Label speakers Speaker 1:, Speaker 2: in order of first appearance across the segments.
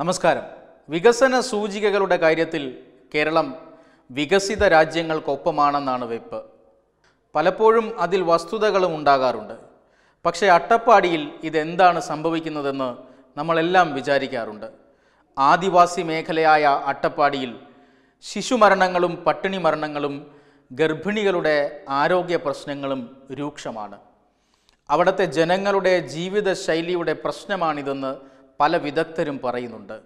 Speaker 1: നമസ്കാരം വികസന സൂചികകളുടെ കാര്യത്തിൽ കേരളം വികസിത രാജ്യങ്ങൾക്കൊപ്പമാണെന്നാണ് വെപ്പ് പലപ്പോഴും അതിൽ വസ്തുതകളും ഉണ്ടാകാറുണ്ട് പക്ഷേ അട്ടപ്പാടിയിൽ ഇതെന്താണ് സംഭവിക്കുന്നതെന്ന് നമ്മളെല്ലാം വിചാരിക്കാറുണ്ട് ആദിവാസി മേഖലയായ അട്ടപ്പാടിയിൽ ശിശുമരണങ്ങളും പട്ടിണി മരണങ്ങളും ഗർഭിണികളുടെ ആരോഗ്യ പ്രശ്നങ്ങളും രൂക്ഷമാണ് അവിടുത്തെ ജനങ്ങളുടെ ജീവിതശൈലിയുടെ പ്രശ്നമാണിതെന്ന് പല വിദഗ്ധരും പറയുന്നുണ്ട്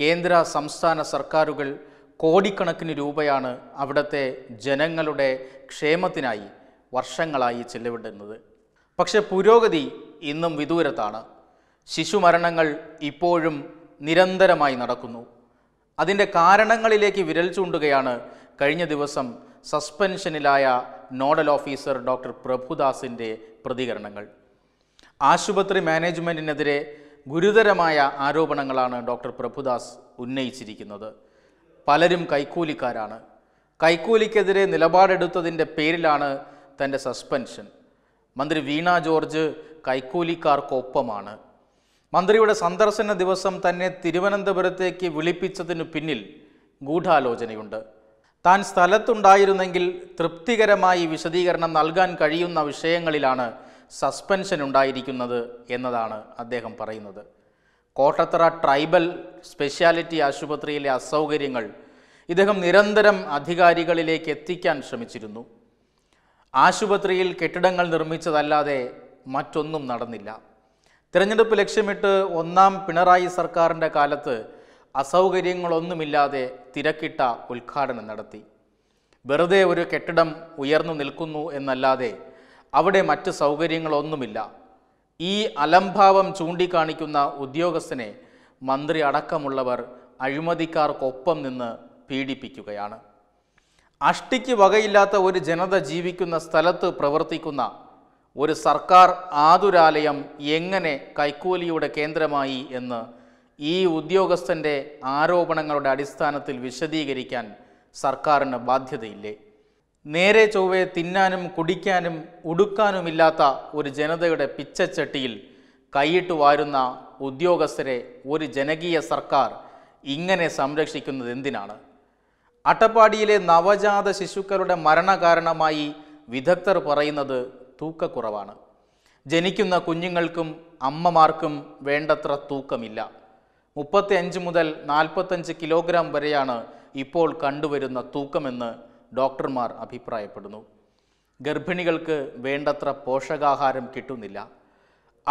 Speaker 1: കേന്ദ്ര സംസ്ഥാന സർക്കാരുകൾ കോടിക്കണക്കിന് രൂപയാണ് അവിടുത്തെ ജനങ്ങളുടെ ക്ഷേമത്തിനായി വർഷങ്ങളായി ചെലവിടുന്നത് പക്ഷെ പുരോഗതി ഇന്നും വിദൂരത്താണ് ശിശുമരണങ്ങൾ ഇപ്പോഴും നിരന്തരമായി നടക്കുന്നു അതിൻ്റെ കാരണങ്ങളിലേക്ക് വിരൽ ചൂണ്ടുകയാണ് കഴിഞ്ഞ ദിവസം സസ്പെൻഷനിലായ നോഡൽ ഓഫീസർ ഡോക്ടർ പ്രഭുദാസിൻ്റെ പ്രതികരണങ്ങൾ ആശുപത്രി മാനേജ്മെൻറ്റിനെതിരെ ഗുരുതരമായ ആരോപണങ്ങളാണ് ഡോക്ടർ പ്രഭുദാസ് ഉന്നയിച്ചിരിക്കുന്നത് പലരും കൈക്കൂലിക്കാരാണ് കൈക്കൂലിക്കെതിരെ നിലപാടെടുത്തതിൻ്റെ പേരിലാണ് തൻ്റെ സസ്പെൻഷൻ മന്ത്രി വീണ ജോർജ് കൈക്കൂലിക്കാർക്കൊപ്പമാണ് മന്ത്രിയുടെ സന്ദർശന ദിവസം തന്നെ തിരുവനന്തപുരത്തേക്ക് വിളിപ്പിച്ചതിനു പിന്നിൽ ഗൂഢാലോചനയുണ്ട് താൻ സ്ഥലത്തുണ്ടായിരുന്നെങ്കിൽ തൃപ്തികരമായി വിശദീകരണം നൽകാൻ കഴിയുന്ന വിഷയങ്ങളിലാണ് സസ്പെൻഷൻ ഉണ്ടായിരിക്കുന്നത് എന്നതാണ് അദ്ദേഹം പറയുന്നത് കോട്ടത്തറ ട്രൈബൽ സ്പെഷ്യാലിറ്റി ആശുപത്രിയിലെ അസൗകര്യങ്ങൾ ഇദ്ദേഹം നിരന്തരം അധികാരികളിലേക്ക് എത്തിക്കാൻ ശ്രമിച്ചിരുന്നു ആശുപത്രിയിൽ കെട്ടിടങ്ങൾ നിർമ്മിച്ചതല്ലാതെ മറ്റൊന്നും നടന്നില്ല തിരഞ്ഞെടുപ്പ് ലക്ഷ്യമിട്ട് ഒന്നാം പിണറായി സർക്കാരിൻ്റെ കാലത്ത് അസൗകര്യങ്ങളൊന്നുമില്ലാതെ തിരക്കിട്ട ഉദ്ഘാടനം നടത്തി വെറുതെ ഒരു കെട്ടിടം ഉയർന്നു നിൽക്കുന്നു എന്നല്ലാതെ അവിടെ മറ്റ് സൗകര്യങ്ങളൊന്നുമില്ല ഈ അലംഭാവം ചൂണ്ടിക്കാണിക്കുന്ന ഉദ്യോഗസ്ഥനെ മന്ത്രി അടക്കമുള്ളവർ അഴിമതിക്കാർക്കൊപ്പം നിന്ന് പീഡിപ്പിക്കുകയാണ് അഷ്ടിക്ക് വകയില്ലാത്ത ഒരു ജനത ജീവിക്കുന്ന സ്ഥലത്ത് പ്രവർത്തിക്കുന്ന ഒരു സർക്കാർ ആതുരാലയം എങ്ങനെ കൈക്കൂലിയുടെ കേന്ദ്രമായി എന്ന് ഈ ഉദ്യോഗസ്ഥൻ്റെ ആരോപണങ്ങളുടെ അടിസ്ഥാനത്തിൽ വിശദീകരിക്കാൻ സർക്കാരിന് ബാധ്യതയില്ലേ നേരെ ചൊവ്വെ തിന്നാനും കുടിക്കാനും ഉടുക്കാനുമില്ലാത്ത ഒരു ജനതയുടെ പിച്ചച്ചട്ടിയിൽ കൈയിട്ട് വാരുന്ന ഉദ്യോഗസ്ഥരെ ഒരു ജനകീയ സർക്കാർ ഇങ്ങനെ സംരക്ഷിക്കുന്നത് എന്തിനാണ് അട്ടപ്പാടിയിലെ നവജാത ശിശുക്കളുടെ മരണകാരണമായി വിദഗ്ധർ പറയുന്നത് തൂക്കക്കുറവാണ് ജനിക്കുന്ന കുഞ്ഞുങ്ങൾക്കും അമ്മമാർക്കും വേണ്ടത്ര തൂക്കമില്ല മുപ്പത്തി അഞ്ച് മുതൽ നാൽപ്പത്തഞ്ച് കിലോഗ്രാം വരെയാണ് ഇപ്പോൾ കണ്ടുവരുന്ന തൂക്കമെന്ന് ഡോക്ടർമാർ അഭിപ്രായപ്പെടുന്നു ഗർഭിണികൾക്ക് വേണ്ടത്ര പോഷകാഹാരം കിട്ടുന്നില്ല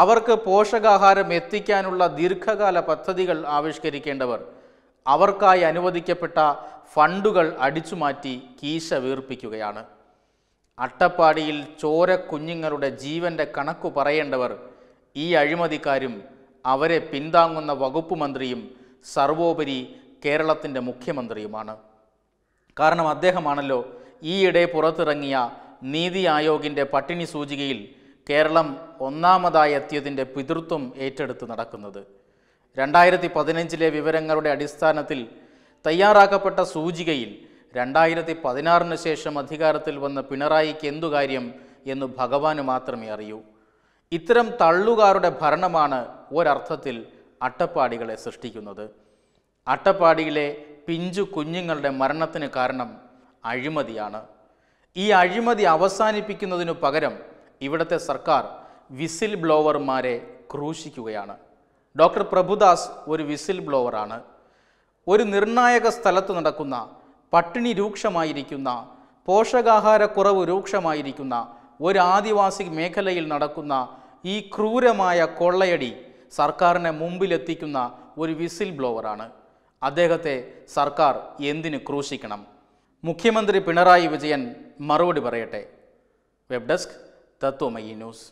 Speaker 1: അവർക്ക് പോഷകാഹാരം എത്തിക്കാനുള്ള ദീർഘകാല പദ്ധതികൾ ആവിഷ്കരിക്കേണ്ടവർ അവർക്കായി അനുവദിക്കപ്പെട്ട ഫണ്ടുകൾ അടിച്ചുമാറ്റി കീശ വീർപ്പിക്കുകയാണ് അട്ടപ്പാടിയിൽ ചോര കുഞ്ഞുങ്ങളുടെ ജീവന്റെ കണക്കു പറയേണ്ടവർ ഈ അഴിമതിക്കാരും അവരെ പിന്താങ്ങുന്ന വകുപ്പ് മന്ത്രിയും സർവോപരി കേരളത്തിൻ്റെ മുഖ്യമന്ത്രിയുമാണ് കാരണം അദ്ദേഹമാണല്ലോ ഈയിടെ പുറത്തിറങ്ങിയ നീതി ആയോഗിൻ്റെ പട്ടിണി സൂചികയിൽ കേരളം ഒന്നാമതായി എത്തിയതിൻ്റെ പിതൃത്വം ഏറ്റെടുത്ത് നടക്കുന്നത് രണ്ടായിരത്തി പതിനഞ്ചിലെ വിവരങ്ങളുടെ അടിസ്ഥാനത്തിൽ തയ്യാറാക്കപ്പെട്ട സൂചികയിൽ രണ്ടായിരത്തി പതിനാറിന് ശേഷം അധികാരത്തിൽ വന്ന പിണറായിക്ക് എന്തു കാര്യം എന്ന് ഭഗവാന് മാത്രമേ അറിയൂ ഇത്തരം തള്ളുകാരുടെ ഭരണമാണ് ഒരർത്ഥത്തിൽ അട്ടപ്പാടികളെ സൃഷ്ടിക്കുന്നത് അട്ടപ്പാടിയിലെ പിഞ്ചു കുഞ്ഞുങ്ങളുടെ മരണത്തിന് കാരണം അഴിമതിയാണ് ഈ അഴിമതി അവസാനിപ്പിക്കുന്നതിനു പകരം ഇവിടുത്തെ സർക്കാർ വിസിൽ ബ്ലോവർമാരെ ക്രൂശിക്കുകയാണ് ഡോക്ടർ പ്രഭുദാസ് ഒരു വിസിൽ ബ്ലോവറാണ് ഒരു നിർണായക സ്ഥലത്ത് നടക്കുന്ന പട്ടിണി രൂക്ഷമായിരിക്കുന്ന പോഷകാഹാരക്കുറവ് രൂക്ഷമായിരിക്കുന്ന ഒരു ആദിവാസി മേഖലയിൽ നടക്കുന്ന ഈ ക്രൂരമായ കൊള്ളയടി സർക്കാരിനെ മുമ്പിലെത്തിക്കുന്ന ഒരു വിസിൽ ബ്ലോവറാണ് അദ്ദേഹത്തെ സർക്കാർ എന്തിനു ക്രൂശിക്കണം മുഖ്യമന്ത്രി പിണറായി വിജയൻ മറുപടി പറയട്ടെ വെബ് ഡെസ്ക് തത്വമയി ന്യൂസ്